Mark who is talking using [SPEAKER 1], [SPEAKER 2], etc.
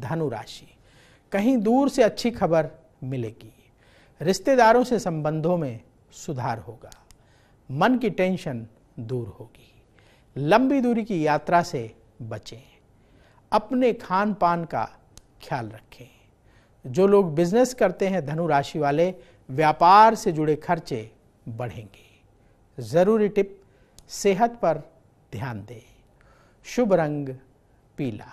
[SPEAKER 1] धनु राशि कहीं दूर से अच्छी खबर मिलेगी रिश्तेदारों से संबंधों में सुधार होगा मन की टेंशन दूर होगी लंबी दूरी की यात्रा से बचें अपने खान पान का ख्याल रखें जो लोग बिजनेस करते हैं धनु राशि वाले व्यापार से जुड़े खर्चे बढ़ेंगे ज़रूरी टिप सेहत पर ध्यान दें शुभ रंग पीला